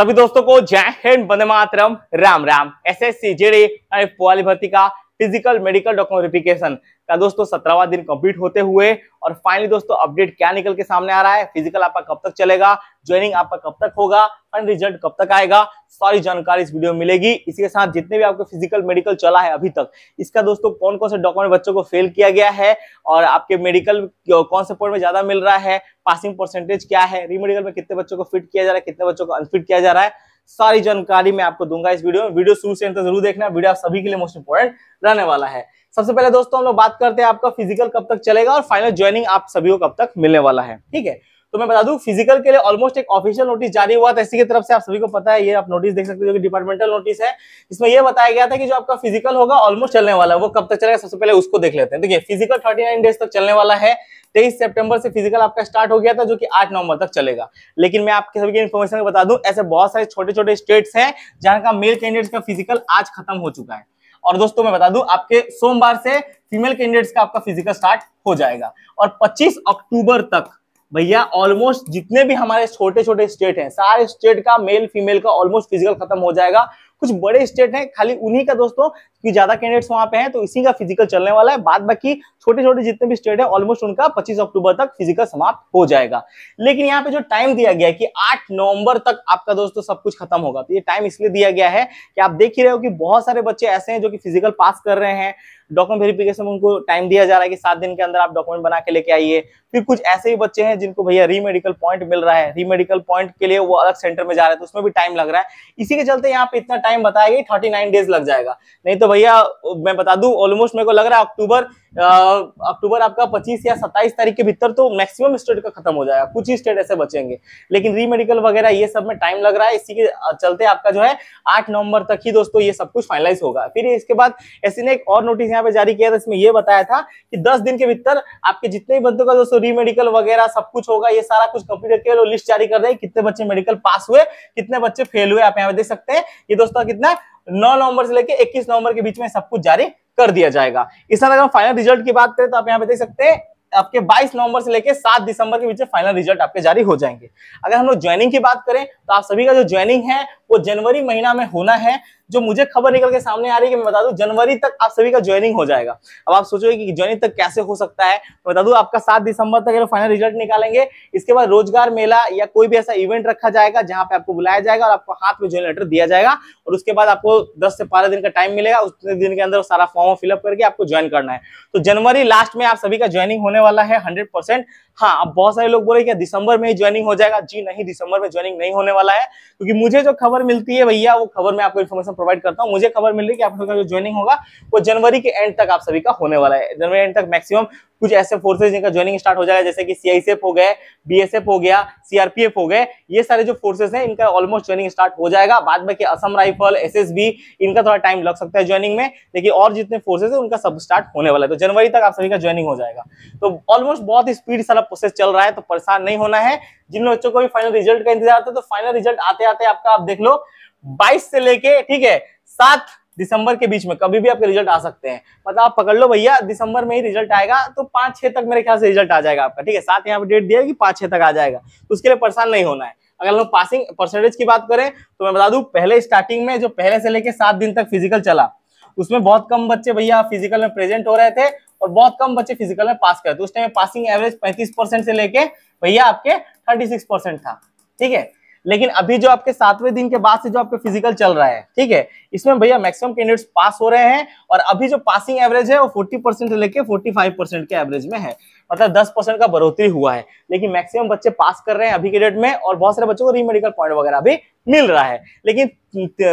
सभी दोस्तों को जय हिंद बंदे मातरम राम राम एस एस सी जेडी पुआली भर्ती का फिजिकल मेडिकल डॉक्यूमेंट वेरिफिकेशन का दोस्तों सत्रहवा दिन कंप्लीट होते हुए और फाइनली दोस्तों अपडेट क्या निकल के सामने आ रहा है फिजिकल आपका कब तक चलेगा ज्वाइनिंग आपका कब तक होगा फाइनल रिजल्ट कब तक आएगा सारी जानकारी इस वीडियो में मिलेगी इसके साथ जितने भी आपको फिजिकल मेडिकल चला है अभी तक इसका दोस्तों कौन कौन से डॉक्यूमेंट बच्चों को फेल किया गया है और आपके मेडिकल कौन से पॉइंट में ज्यादा मिल रहा है पासिंग परसेंटेज क्या है रीमेडिकल में कितने बच्चों को फिट किया जा रहा है कितने बच्चों को अनफिट किया जा रहा है सारी जानकारी मैं आपको दूंगा इस वीडियो में वीडियो शुरू से अंतर जरूर देखना वीडियो आप सभी के लिए मोस्ट इंपोर्टेंट रहने वाला है सबसे पहले दोस्तों हम लोग बात करते हैं आपका फिजिकल कब तक चलेगा और फाइनल ज्वाइनिंग आप सभी को कब तक मिलने वाला है ठीक है तो मैं बता दूं फिजिकल के लिए ऑलमोस्ट एक ऑफिशियल नोटिस जारी हुआ था इसी की तरफ से आप सभी को पता है ये आप नोटिस देख सकते हो कि डिपार्टमेंटल नोटिस है इसमें यह बताया गया था कि जो आपका फिजिकल होगा ऑलमोस्ट चलने वाला है वो कब तक चलेगा सबसे पहले उसको देख लेते हैं देखिए फिजिकल थर्टी नाइन डेज तक चलने वाला है तेईस सेप्टेम्बर से फिजिकल आपका स्टार्ट हो गया था जो कि आठ नवंबर तक चलेगा लेकिन मैं आपके सभी इन्फॉर्मेशन बता दू ऐसे बहुत सारे छोटे छोटे स्टेट्स हैं जहां का मेल कैंडिडेट्स का फिजिकल आज खत्म हो चुका है और दोस्तों मैं बता दूं आपके सोमवार से फीमेल कैंडिडेट्स का आपका फिजिकल स्टार्ट हो जाएगा और 25 अक्टूबर तक भैया ऑलमोस्ट जितने भी हमारे छोटे छोटे स्टेट हैं सारे स्टेट का मेल फीमेल का ऑलमोस्ट फिजिकल खत्म हो जाएगा कुछ बड़े स्टेट हैं खाली उन्हीं का दोस्तों कि ज्यादा कैंडिडेट्स वहां पे हैं तो इसी का फिजिकल चलने वाला है बाद बाकी छोटे छोटे जितने भी स्टेट है ऑलमोस्ट उनका 25 अक्टूबर तक फिजिकल समाप्त हो जाएगा लेकिन यहाँ पे जो टाइम दिया गया है कि 8 नवंबर तक आपका दोस्तों सब कुछ खत्म होगा तो ये टाइम इसलिए दिया गया है कि आप देख ही रहे हो कि बहुत सारे बच्चे ऐसे हैं जो कि फिजिकल पास कर रहे हैं डॉक्यूमेंट वेरिफिकेशन में उनको टाइम दिया जा रहा है कि सात दिन के अंदर आप डॉक्यूमेंट बना के लेके आइए फिर कुछ ऐसे ही बच्चे हैं जिनको भैया री मेडिकल पॉइंट मिल रहा है री मेडिकल पॉइंट के लिए वो अलग सेंटर में जा रहे हैं तो उसमें भी टाइम लग रहा है इसी के चलते यहाँ पे इतना टाइम बताया गया थर्टी डेज लग जाएगा नहीं तो भैया मैं बता दूं ऑलमोस्ट मेरे को लग रहा है अक्टूबर अक्टूबर आपका 25 या 27 तारीख के भीतर तो मैक्सिमम स्टेट का खत्म हो जाएगा कुछ ही स्टेट ऐसे बचेंगे लेकिन रीमेडिकल वगैरह ये सब में टाइम लग रहा है इसी के चलते आपका जो है 8 नवंबर तक ही दोस्तों ये सब कुछ फाइनलाइज होगा फिर इसके बाद ऐसी ने एक और नोटिस यहाँ पे जारी किया था इसमें यह बताया था कि दस दिन के भीतर आपके जितने भी बंदों का दोस्तों रीमेडिकल वगैरह सब कुछ होगा ये सारा कुछ कंप्लीट करके लोग लिस्ट जारी कर रहे हैं कितने बच्चे मेडिकल पास हुए कितने बच्चे फेल हुए आप यहाँ पे देख सकते हैं ये दोस्तों कितना नौ नवंबर से लेकर इक्कीस नवंबर के बीच में सब कुछ जारी कर दिया जाएगा इस तरह अगर हम फाइनल रिजल्ट की बात करें तो आप यहाँ पे देख सकते हैं आपके 22 नवंबर से लेकर 7 दिसंबर के बीच में फाइनल रिजल्ट आपके जारी हो जाएंगे अगर हम लोग ज्वाइनिंग की बात करें तो आप सभी का जो ज्वाइनिंग है वो जनवरी महीना में होना है जो मुझे खबर निकल के सामने आ रही है मैं बता दूं जनवरी तक आप सभी का ज्वाइनिंग हो जाएगा अब आप सोचोगे कि ज्वाइनिंग तक कैसे हो सकता है मैं बता दूं आपका सात दिसंबर तक फाइनल रिजल्ट निकालेंगे इसके बाद रोजगार मेला या कोई भी ऐसा इवेंट रखा जाएगा जहां पे आपको बुलाया जाएगा और आपको हाथ में ज्वाइन लेटर दिया जाएगा और उसके बाद आपको दस से बारह दिन का टाइम मिलेगा उतने दिन के अंदर सारा फॉर्म फिलअप करके आपको ज्वाइन करना है तो जनवरी लास्ट में आप सभी का ज्वाइनिंग होने वाला है हंड्रेड परसेंट हाँ अब बहुत सारे लोग बोले कि दिसंबर में ही ज्वाइनिंग हो जाएगा जी नहीं दिसंबर में ज्वाइनिंग नहीं होने वाला है क्योंकि मुझे जो खबर मिलती है भैया वो खबर मैं आपको इन्फॉर्मेशन प्रोवाइड करता हूँ मुझे खबर मिल रही है कि आप लोगों का जो ज्वाइनिंग होगा वो जनवरी के एंड तक आप सभी का होने वाला है जनवरी एंड तक मैक्सिमम कुछ ऐसे फोर्सेज जिनका ज्वाइनिंग स्टार्ट हो जाएगा जैसे कि सी हो गए बी हो गया सीआरपीएफ हो गए ये सारे जो फोर्सेज हैं इनका ऑलमोस्ट ज्वाइनिंग स्टार्ट हो जाएगा बाद में असम राइफल एसएसबी इनका थोड़ा टाइम लग सकता है ज्वाइनिंग में लेकिन और जितने फोर्सेज है उनका सब स्टार्ट होने वाला है तो जनवरी तक आप सभी का ज्वाइनिंग हो जाएगा तो ऑलमोस्ट बहुत ही स्पीड सारा प्रोसेस चल रहा है तो परेशान नहीं होना है जिन बच्चों को भी फाइनल रिजल्ट का इंतजार था तो फाइनल रिजल्ट आते आते आपका आप देख लो बाईस से लेके ठीक है सात दिसंबर के बीच में कभी भी आपके रिजल्ट आ सकते हैं मतलब आप पकड़ लो भैया दिसंबर में ही रिजल्ट आएगा तो पांच छह तक मेरे ख्याल से रिजल्ट आ जाएगा आपका ठीक है साथ यहाँ पे डेट दिया कि पांच छह तक आ जाएगा तो उसके लिए परेशान नहीं होना है अगर हम पासिंग परसेंटेज की बात करें तो मैं बता दू पहले स्टार्टिंग में जो पहले से लेकर सात दिन तक फिजिकल चला उसमें बहुत कम बच्चे भैया फिजिकल में प्रेजेंट हो रहे थे और बहुत कम बच्चे फिजिकल में पास करते तो उस टाइम पासिंग एवरेज पैंतीस परसेंट से लेके भैया आपके थर्टी सिक्स परसेंट था ठीक है लेकिन अभी जो आपके सातवें दिन के बाद से जो आपके फिजिकल चल रहा है ठीक है इसमें भैया मैक्सिमम कैंडिडेट्स पास हो रहे हैं और अभी जो पासिंग एवरेज है वो फोर्टी परसेंट लेके फोर्टी के एवरेज में है मतलब दस परसेंट का बढ़ोतरी हुआ है लेकिन मैक्सिमम बच्चे पास कर रहे हैं अभी के डेट में और बहुत सारे बच्चों को रीमेडिकल पॉइंट वगैरह भी मिल रहा है लेकिन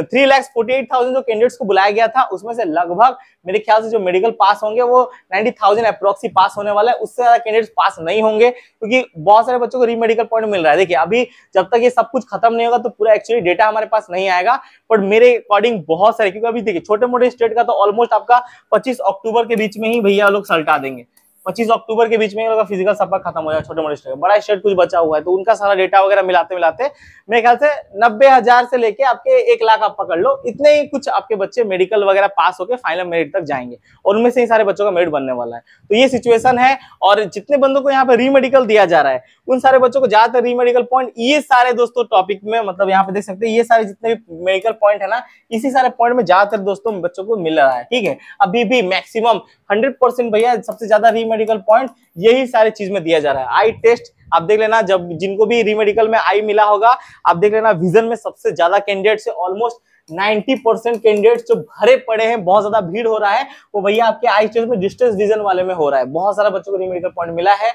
three lakhs forty eight thousand जो कैंडिडेट्स को बुलाया गया था उसमें से लगभग मेरे ख्याल से जो मेडिकल पास होंगे वो नाइनटी थाउजेंड अप्रोक्सी पास होने वाला है उससे ज्यादा कैंडिडेट्स पास नहीं होंगे क्योंकि बहुत सारे बच्चों को रीमेडिकल पॉइंट मिल रहा है देखिए अभी जब तक ये सब कुछ खत्म नहीं होगा तो पूरा एक्चुअली डेटा हमारे पास नहीं आएगा बट मेरे अकॉर्डिंग बहुत सारे क्योंकि अभी देखिए छोटे मोटे स्टेट का तो ऑलमोस्ट आपका पच्चीस अक्टूबर के बीच में ही भैया लोग सल्टा देंगे पच्चीस अक्टूबर के बीच में लोग फिजिकल सपा खत्म हो जाए छोटे मोटे स्टेट बड़ा स्टेट कुछ बचा हुआ है तो उनका सारा डेटा वगैरह मिलाते मिलाते मेरे ख्याल से नब्बे हजार से लेके आपके एक लाख आप पकड़ लो इतने ही कुछ आपके बच्चे मेडिकल वगैरह पास होकर फाइनल मेरिट तक जाएंगे और उनमें से ही सारे बच्चों का मेरिट बनने वाला है तो ये सिचुएशन है और जितने बंदों को यहाँ पे रीमेडिकल दिया जा रहा है उन सारे बच्चों को ज्यादातर रीमेडिकल पॉइंट ये सारे दोस्तों टॉपिक में मतलब यहाँ पे देख सकते हैं ये सारे जितने भी मेडिकल पॉइंट है ना इसी सारे पॉइंट में ज्यादातर दोस्तों बच्चों को मिल रहा है ठीक है अभी भी मैक्सिमम हंड्रेड भैया सबसे ज्यादा रीमेडिकल रीमेडिकल पॉइंट यही सारे चीज में दिया जा रहा है आई टेस्ट आप देख लेना जब जिनको भी रीमेडिकल में आई मिला होगा आप देख लेना विजन में सबसे ज्यादा कैंडिडेट से ऑलमोस्ट 90 परसेंट कैंडिडेट्स जो भरे पड़े हैं बहुत ज्यादा भीड़ हो रहा है वो भैया आपके आई टेस्ट में डिस्टेंस विजन वाले में हो रहा है बहुत सारा बच्चों को रीमेडिकल पॉइंट मिला है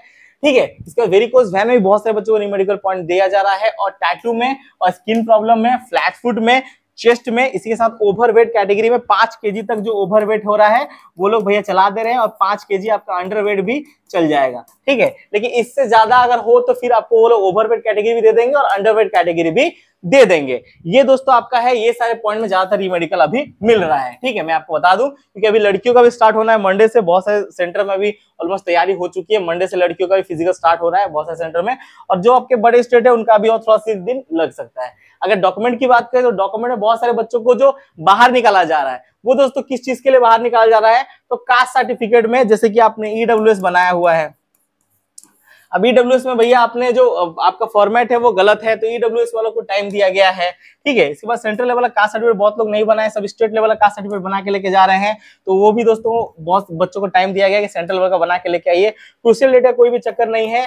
ठीक है इसका वेरिकोस वैन में भी बहुत सारे बच्चों को न्यूमेडिकल पॉइंट दिया जा रहा है और टैटू में और स्किन प्रॉब्लम में फ्लैट फुट में चेस्ट में इसी के साथ ओवरवेट कैटेगरी में पांच केजी तक जो ओवरवेट हो रहा है वो लोग भैया चला दे रहे हैं और पांच केजी आपका अंडरवेट भी चल जाएगा ठीक है लेकिन इससे ज्यादा अगर हो तो फिर आपको वो लोग ओवरवेट कैटेगरी भी दे देंगे और अंडरवेट कैटेगरी भी दे देंगे ये दोस्तों आपका है ये सारे पॉइंट में ज्यादातर ई मेडिकल अभी मिल रहा है ठीक है मैं आपको बता दूं क्योंकि अभी लड़कियों का भी स्टार्ट होना है मंडे से बहुत सारे सेंटर में अभी ऑलमोस्ट तैयारी हो चुकी है मंडे से लड़कियों का भी फिजिकल स्टार्ट हो रहा है बहुत सारे सेंटर में और जो आपके बड़े स्टेट है उनका भी और थोड़ा सी दिन लग सकता है अगर डॉक्यूमेंट की बात करें तो डॉक्यूमेंट में बहुत सारे बच्चों को जो बाहर निकाला जा रहा है वो दोस्तों किस चीज के लिए बाहर निकाल जा रहा है तो कास्ट सर्टिफिकेट में जैसे कि आपने ईडब्ल्यू e बनाया हुआ है अब ईडब्ल्यू e में भैया आपने जो आपका फॉर्मेट है वो गलत है तो ईडब्ल्यू e वालों को टाइम दिया गया है ठीक है इसके बाद सेंट्रल लेवल का कास्ट सर्टिफिकेट बहुत लोग नहीं बनाए सब स्टेट लेवल का कास्ट सर्टिफिकेट बना के लेके जा रहे हैं तो वो भी दोस्तों बहुत बच्चों को टाइम दिया गया कि सेंट्रल लेवल का बना के लेके आइए क्रुशियल डेटा कोई भी चक्कर नहीं है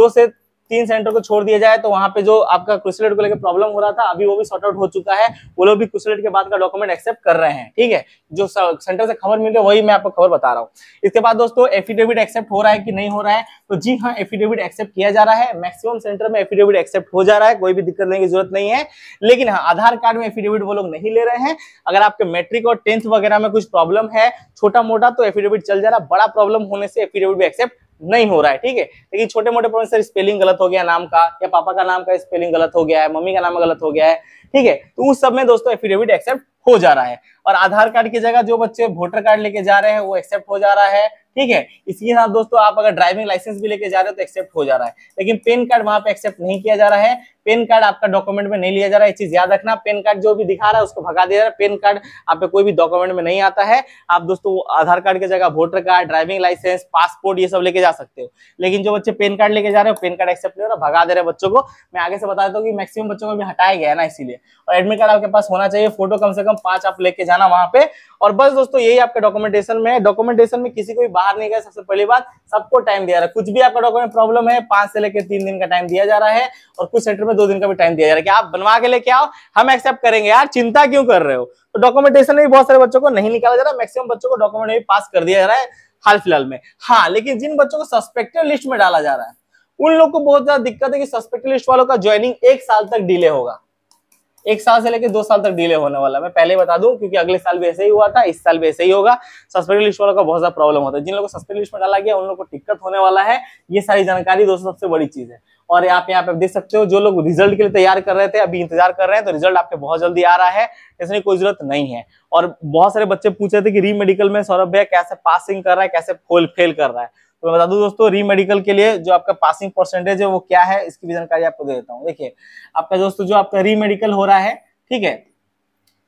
दो से तीन सेंटर को छोड़ दिया जाए तो वहां पे जो आपका क्रूसलेट को लेकर प्रॉब्लम हो रहा था अभी वो भी सॉर्ट आउट हो चुका है वो लोग भी क्रूसलेट के बाद का डॉक्यूमेंट एक्सेप्ट कर रहे हैं ठीक है जो सेंटर से खबर मिल रही है वही मैं आपको खबर बता रहा हूँ इसके बाद दोस्तों एफिडेविट एक्सेप्ट हो रहा है कि नहीं हो रहा है तो जी हाँ एफिडेविट एक्सेप्ट किया जा रहा है मैक्सिमम सेंटर में एफिडेविट एक्सेप्ट हो जा रहा है कोई भी दिक्कत लेने की जरूरत नहीं है लेकिन हाँ आधार कार्ड में एफिडेविट वो लोग नहीं ले रहे हैं अगर आपके मेट्रिक और टेंथ वगैरह में कुछ प्रॉब्लम है छोटा मोटा तो एफिडेविट चल जा रहा बड़ा प्रॉब्लम होने से एफिडेविट भी एक्सेप्ट नहीं हो रहा है ठीक है लेकिन छोटे मोटे प्रॉब्लम सर स्पेलिंग गलत हो गया नाम का या पापा का नाम का स्पेलिंग गलत हो गया है मम्मी का नाम गलत हो गया है ठीक है तो उस सब में दोस्तों एफिडेविट एक्सेप्ट हो जा रहा है और आधार कार्ड की जगह जो बच्चे वोटर कार्ड लेके जा रहे हैं वो एक्सेप्ट हो जा रहा है ठीक है इसके साथ दोस्तों आप अगर ड्राइविंग लाइसेंस भी लेके जा रहे हो तो एक्सेप्ट हो जा रहा है लेकिन पेन कार्ड वहां पे एक्सेप्ट नहीं किया जा रहा है पेन कार्ड आपका डॉक्यूमेंट में नहीं लिया जा रहा है चीज याद रखना पेन कार्ड जो भी दिखा रहा है उसको भगा दिया जा रहा है पेन कार्ड आपका कोई भी डॉक्यूमेंट में नहीं आता है आप दोस्तों आधार कार्ड की जगह voter card driving licence passport ये सब लेके जा सकते हो लेकिन जो बच्चे पेन कार्ड लेके जा रहे हो पेन कार्ड एक्सेप्ट नहीं हो रहा भगा दे रहे बच्चों को मैं आगे से बता देता हूँ कि मैक्सिमम बच्चों को भी हटाया गया है ना इसीलिए और एडमिट कार्ड आपके पास होना चाहिए फोटो कम से कम पांच आप लेके जाना वहां पे और बस दोस्तों यही आपके डॉक्यूमेंटेशन में डॉक्यूमेंटेशन में किसी को भी बाहर नहीं गया सबसे पहली बात सबको टाइम दिया रहा है कुछ भी आपका डॉक्यूमेंट प्रॉब्लम है पांच से लेकर तीन दिन का टाइम दिया जा रहा है और कुछ सेंटर में दो दिन का भी टाइम दिया जा रहा है कि आप बनवा के लेके आओ हम एक्सेप्ट करेंगे यार चिंता क्यों कर रहे हो तो डॉक्यूमेंटेशन भी बहुत सारे बच्चों को नहीं निकाला जा रहा है मैक्सिमम बच्चों को डॉक्यूमेंट भी पास कर दिया जा रहा है हाल फिलहाल में हाँ लेकिन जिन बच्चों को सस्पेक्टेड लिस्ट में डाला जा रहा है उन लोग को बहुत ज्यादा दिक्कत है कि सस्पेक्टेड लिस्ट वालों का ज्वाइनिंग एक साल तक डिले होगा एक साल से लेकर दो साल तक डिले होने वाला मैं पहले बता दूं क्योंकि अगले साल भी ऐसे ही हुआ था इस साल भी ऐसे ही होगा सस्पेंड लिस्ट वालों का बहुत ज्यादा प्रॉब्लम होता है जिन लोगों को सस्पेंड लिस्ट में डाला गया उन लोगों को दिक्कत होने वाला है ये सारी जानकारी दोस्तों सबसे बड़ी चीज है और आप यहाँ पे देख सकते हो जो लोग रिजल्ट के लिए तैयार कर रहे थे अभी इंतजार कर रहे हैं तो रिजल्ट आपके बहुत जल्दी आ रहा है इसमें कोई जरूरत नहीं है और बहुत सारे बच्चे पूछ रहे थे कि री मेडिकल में सौरभ भैया कैसे पासिंग कर रहा है कैसे फेल कर रहा है तो मैं बता दूं दोस्तों री मेडिकल के लिए जो आपका पासिंग परसेंटेज है वो क्या है इसकी भी जानकारी आपको दे देता हूँ देखिए आपका दोस्तों जो आपका री मेडिकल हो रहा है ठीक है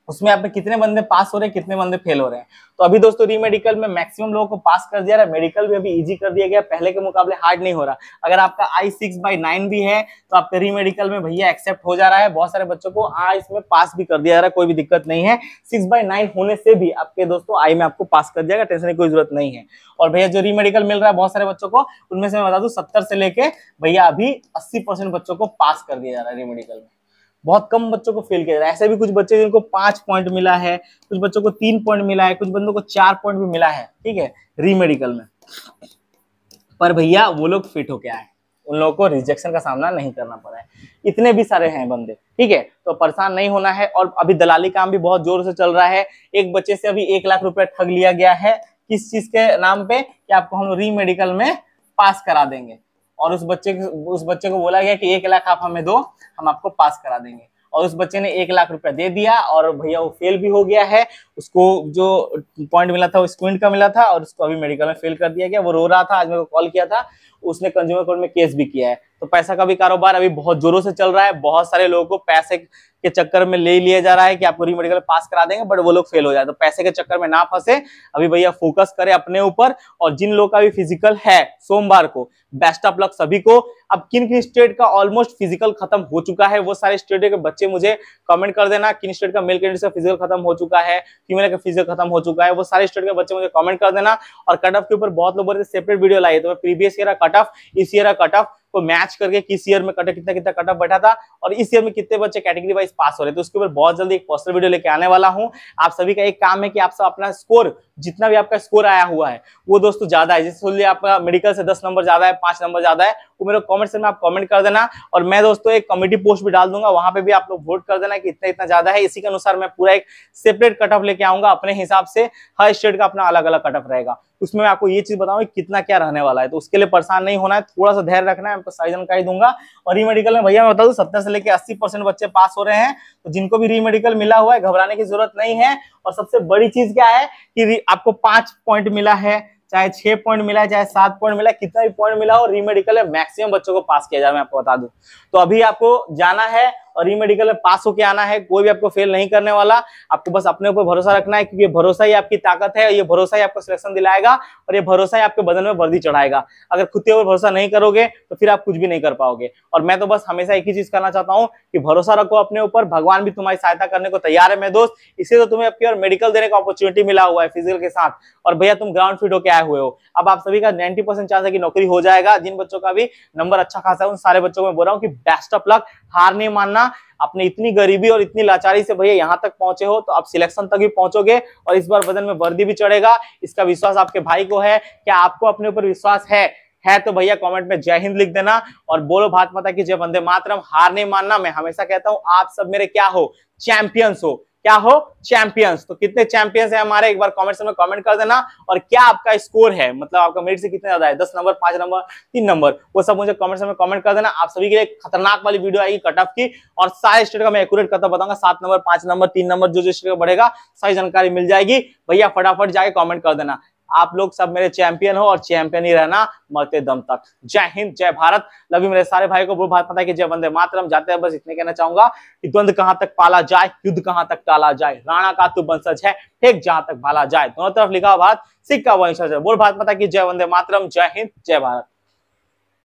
उसमें आप कितने बंदे पास हो रहे हैं कितने बंदे फेल हो रहे हैं तो अभी दोस्तों री मेडिकल में मैक्सिमम लोगों को पास कर दिया रहा है मेडिकल भी अभी इजी कर दिया गया पहले के मुकाबले हार्ड नहीं हो रहा अगर आपका आई सिक्स बाई नाइन भी है तो आपके री मेडिकल में भैया एक्सेप्ट हो जा रहा है बहुत सारे बच्चों को आई हाँ, इसमें पास भी कर दिया जा रहा है कोई भी दिक्कत नहीं है सिक्स बाई नाइन होने से भी आपके दोस्तों आई में आपको पास कर दिया टेंशन की कोई जरूरत नहीं है और भैया जो री मेडिकल मिल रहा है बहुत सारे बच्चों को उनमें से मैं बता दू सत्तर से लेके भैया अभी अस्सी बच्चों को पास कर दिया जा रहा है री मेडिकल में बहुत कम बच्चों को फेल किया जा रहा है ऐसे भी कुछ बच्चे जिनको पांच पॉइंट मिला है कुछ बच्चों को तीन पॉइंट मिला है कुछ बंदों को चार पॉइंट भी मिला है ठीक है रीमेडिकल में पर भैया वो लोग फिट होके आए उन लोगों को रिजेक्शन का सामना नहीं करना पड़ा है इतने भी सारे हैं बंदे ठीक है तो परेशान नहीं होना है और अभी दलाली काम भी बहुत जोर से चल रहा है एक बच्चे से अभी एक लाख रुपया ठग लिया गया है किस चीज के नाम पे कि आपको हम री मेडिकल में पास करा देंगे और उस बच्चे उस बच्चे को बोला गया कि एक लाख आप हमें दो हम आपको पास करा देंगे और उस बच्चे ने एक लाख रुपया दे दिया और भैया वो फेल भी हो गया है उसको जो पॉइंट मिला था वो स्क्विंट का मिला था और उसको अभी मेडिकल में फेल कर दिया गया वो रो रहा था आज मेरे को कॉल किया था उसने कंज्यूमर कोर्ट में केस भी किया है तो पैसा का भी कारोबार अभी बहुत जोरों से चल रहा है बहुत सारे लोगों को पैसे के चक्कर में ले लिया जा रहा है कि आपको री मेडिकल पास करा देंगे बट वो लोग फेल हो जाए तो पैसे के चक्कर में ना फंसे अभी भैया फोकस करें अपने ऊपर और जिन लोग का भी फिजिकल है सोमवार को बेस्ट ऑफ लक सभी को अब किन किन स्टेट का ऑलमोस्ट फिजिकल खत्म हो चुका है वो सारे स्टेट के बच्चे मुझे कमेंट कर देना किन स्टेट का मेल कैंडिडेट फिजिकल खत्म हो चुका है फीमेल का फिजिकल खत्म हो चुका है वो सारे स्टेट के बच्चे मुझे कमेंट कर देना और कट ऑफ के ऊपर बहुत लोग बोल सेपरेट वीडियो लाइए तो प्रीवियस ईयर का कट ऑफ इस ईयर का कट ऑफ को तो मैच करके किस ईयर में कटा कितना कितना कटा बैठा था और इस ईयर में कितने बच्चे कैटेगरी वाइज पास हो रहे थे तो उसके ऊपर बहुत जल्दी एक पोस्टर वीडियो लेके आने वाला हूँ आप सभी का एक काम है कि आप सब अपना स्कोर जितना भी आपका स्कोर आया हुआ है वो दोस्तों ज्यादा है जैसे लिया आपका मेडिकल से दस नंबर ज्यादा है पांच नंबर ज्यादा है वो मेरे कॉमेंट से आप कॉमेंट कर देना और मैं दोस्तों एक कमेटी पोस्ट भी डाल दूंगा वहां पर भी आप लोग वोट कर देना कि इतना इतना ज्यादा है इसी के अनुसार मैं पूरा एक सेपरेट कट ऑफ लेके आऊंगा अपने हिसाब से हर स्टेट का अपना अलग अलग कट ऑफ रहेगा उसमें मैं आपको ये चीज बताऊँ कितना क्या रहने वाला है तो उसके लिए परेशान नहीं होना है थोड़ा सा धैर्य रखना है सारी जानकारी दूंगा और री मेडिकल में भैया मैं बता दूँ सत्तर से लेकर अस्सी परसेंट बच्चे पास हो रहे हैं तो जिनको भी री मेडिकल मिला हुआ है घबराने की जरूरत नहीं है और सबसे बड़ी चीज क्या है कि आपको पांच पॉइंट मिला है चाहे छह पॉइंट मिला है चाहे सात पॉइंट मिला है कितना भी पॉइंट मिला हो रीमेडिकल है मैक्सिमम बच्चों को पास किया जाए मैं आपको बता दूं तो अभी आपको जाना है और ई मेडिकल में पास होके आना है कोई भी आपको फेल नहीं करने वाला आपको बस अपने ऊपर भरोसा रखना है क्योंकि भरोसा ही आपकी ताकत है ये भरोसा ही आपको सिलेक्शन दिलाएगा और ये भरोसा ही आपके बदन में वर्दी चढ़ाएगा अगर खुद के ऊपर भरोसा नहीं करोगे तो फिर आप कुछ भी नहीं कर पाओगे और मैं तो बस हमेशा एक ही चीज करना चाहता हूँ कि भरोसा रखो अपने ऊपर भगवान भी तुम्हारी सहायता करने को तैयार है मेरे दोस्त इसे तो तुम्हें और मेडिकल देने का अपॉर्चुनिटी मिला हुआ है फिजिकल के साथ और भैया तुम ग्राउंड फीट होकर आए हुए हो अब आप सभी का नाइनटी चांस है कि नौकरी हो जाएगा जिन बच्चों का भी नंबर अच्छा खासा है उन सारे बच्चों को मैं बोल रहा हूँ कि बेस्ट ऑफ लक हार नहीं मानना अपने इतनी गरीबी और इतनी लाचारी से भैया यहाँ तक पहुंचे हो तो आप सिलेक्शन तक भी पहुंचोगे और इस बार वजन में वर्दी भी चढ़ेगा इसका विश्वास आपके भाई को है क्या आपको अपने ऊपर विश्वास है है तो भैया कमेंट में जय हिंद लिख देना और बोलो भात माता की जय वंदे मातरम हार नहीं मानना मैं हमेशा कहता हूं आप सब मेरे क्या हो चैंपियंस हो क्या हो चैंपियंस तो कितने चैंपियंस है हमारे एक बार कॉमेंट में कॉमेंट कर देना और क्या आपका स्कोर है मतलब आपका मेरिट से कितने ज्यादा है दस नंबर पांच नंबर तीन नंबर वो सब मुझे कॉमेंट में कॉमेंट कर देना आप सभी के लिए खतरनाक वाली वीडियो आएगी कट ऑफ की और सारे स्टेट का मैं एक्यूरेट करता बताऊंगा सात नंबर पांच नंबर तीन नंबर जो जो स्टेट का बढ़ेगा सारी जानकारी मिल जाएगी भैया फटाफट जाके कॉमेंट कर देना आप लोग सब मेरे चैंपियन हो और चैंपियन ही रहना मरते दम तक जय हिंद जय भारत लवी मेरे सारे भाई को बहुत भारत माता की जय वंदे मातरम जाते हैं बस इतने कहना चाहूंगा कि द्वंद कहाँ तक पाला जाए युद्ध कहाँ तक टाला जाए राणा का तू बंसज है ठेक जहां तक भाला जाए दोनों तरफ लिखा भारत सिक्का वंशज है बोल भारत माता की जय वंदे मातरम जय हिंद जय भारत